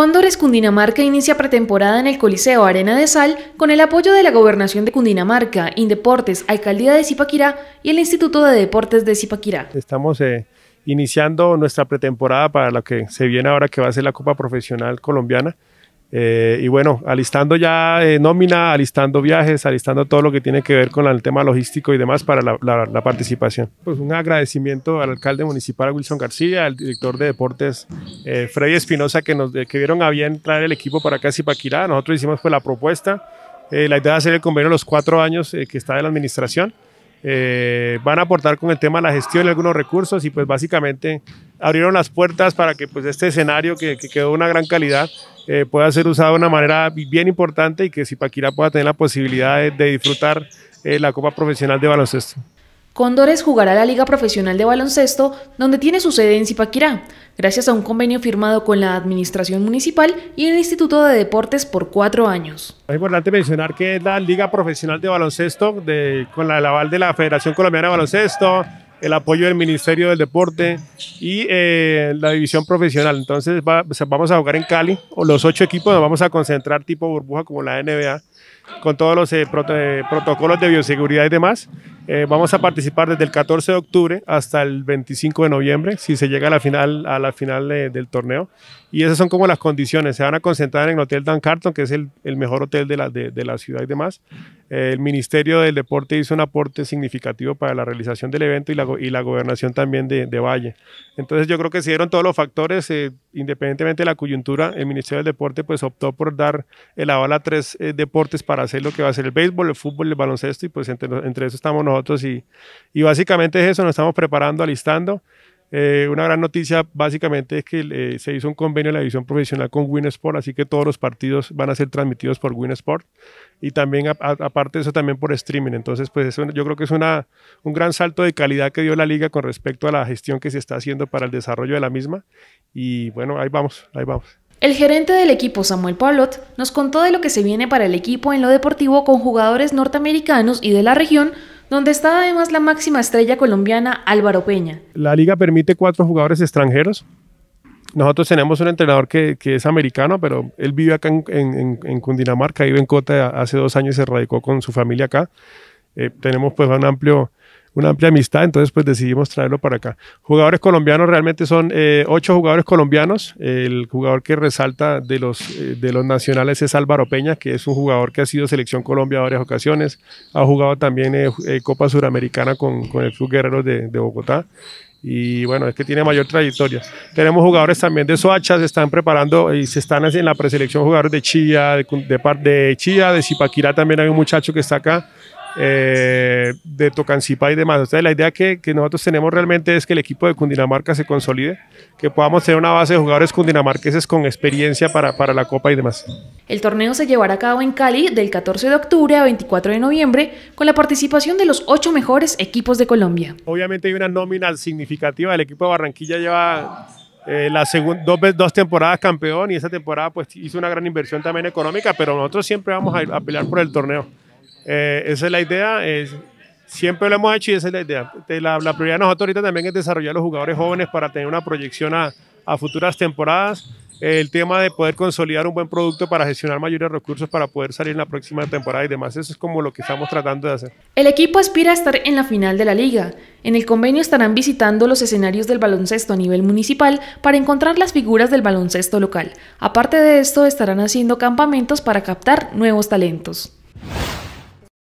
Cóndores Cundinamarca inicia pretemporada en el Coliseo Arena de Sal con el apoyo de la Gobernación de Cundinamarca, Indeportes, Alcaldía de Zipaquirá y el Instituto de Deportes de Zipaquirá. Estamos eh, iniciando nuestra pretemporada para lo que se viene ahora que va a ser la Copa Profesional Colombiana. Eh, y bueno, alistando ya eh, nómina, alistando viajes, alistando todo lo que tiene que ver con el tema logístico y demás para la, participación. Pues un agradecimiento al alcalde municipal Wilson García, al director de deportes eh, Freddy Espinosa que nos que vieron a bien traer el equipo para acá Zipaquirá. Nosotros hicimos pues la propuesta, eh, la idea de hacer el convenio los cuatro años que está de la administración. Eh, van a aportar con el tema de la gestión de algunos recursos y pues básicamente abrieron las puertas para que pues este escenario que, quedó de una gran calidad eh, pueda ser usado de una manera bien importante y que Zipaquirá pueda tener la posibilidad de, disfrutar eh, la Copa Profesional de Baloncesto. Condores jugará la Liga Profesional de Baloncesto, donde tiene su sede en Zipaquirá, gracias a un convenio firmado con la Administración Municipal y el Instituto de Deportes por cuatro años. Es importante mencionar que es la Liga Profesional de Baloncesto, con la, el aval de la Federación Colombiana de Baloncesto, el apoyo del Ministerio del Deporte y eh, la división profesional. Entonces vamos a jugar en Cali, o los ocho equipos nos vamos a concentrar tipo burbuja como la NBA, con todos los eh, eh, protocolos de bioseguridad y demás. vamos a participar desde el 14 de octubre hasta el 25 de noviembre, si se llega a la final, a la final del torneo. Y esas son como las condiciones. Se van a concentrar en el Hotel Dan Carton, que es el, mejor hotel de la, de la ciudad y demás. el Ministerio del Deporte hizo un aporte significativo para la realización del evento y la y la gobernación también de, Valle. Entonces yo creo que se dieron todos los factores, eh, independientemente de la coyuntura, el Ministerio del Deporte pues optó por dar el aval a tres eh, deportes para hacer lo que va a ser el béisbol, el fútbol, el baloncesto y pues entre, entre eso estamos nosotros y, y básicamente es eso, nos estamos preparando, alistando. Eh, una gran noticia básicamente es que eh, se hizo un convenio de la división profesional con Winsport, así que todos los partidos van a ser transmitidos por Winsport y también aparte eso también por streaming. Entonces, pues eso, yo creo que es una, un gran salto de calidad que dio la liga con respecto a la gestión que se está haciendo para el desarrollo de la misma y bueno, ahí vamos, ahí vamos. El gerente del equipo Samuel Pablot nos contó de lo que se viene para el equipo en lo deportivo con jugadores norteamericanos y de la región donde está además la máxima estrella colombiana Álvaro Peña. La liga permite cuatro jugadores extranjeros. Nosotros tenemos un entrenador que, es americano, pero él vive acá en, Cundinamarca, vive en Cota, hace dos años y se radicó con su familia acá. Eh, tenemos pues un amplio una amplia amistad, entonces pues decidimos traerlo para acá. Jugadores colombianos realmente son eh, ocho jugadores colombianos. El jugador que resalta de los, eh, de los nacionales es Álvaro Peña, que es un jugador que ha sido selección Colombia varias ocasiones. Ha jugado también eh, Copa Suramericana con, el Club Guerreros de, Bogotá y bueno, es que tiene mayor trayectoria. Tenemos jugadores también de Soacha, se están preparando y se están en la preselección jugadores de Chía, de, de, de Chía, de Zipaquirá también hay un muchacho que está acá eh, de Tocancipá y demás. O la idea que, nosotros tenemos realmente es que el equipo de Cundinamarca se consolide, que podamos tener una base de jugadores cundinamarqueses con experiencia para, para la Copa y demás. El torneo se llevará a cabo en Cali del 14 de octubre a 24 de noviembre con la participación de los ocho mejores equipos de Colombia. Obviamente hay una nómina significativa, el equipo de Barranquilla lleva eh, dos, dos temporadas campeón y esa temporada pues hizo una gran inversión también económica, pero nosotros siempre vamos a, a, por el torneo. Eh, esa es la idea. Es, siempre lo hemos hecho y esa es la idea. La, prioridad de nosotros ahorita también es desarrollar a los jugadores jóvenes para tener una proyección a, futuras temporadas. el tema de poder consolidar un buen producto para gestionar mayores recursos para poder salir en la próxima temporada y demás. Eso es como lo que estamos tratando de hacer. El equipo aspira a estar en la final de la liga. En el convenio estarán visitando los escenarios del baloncesto a nivel municipal para encontrar las figuras del baloncesto local. Aparte de esto, estarán haciendo campamentos para captar nuevos talentos.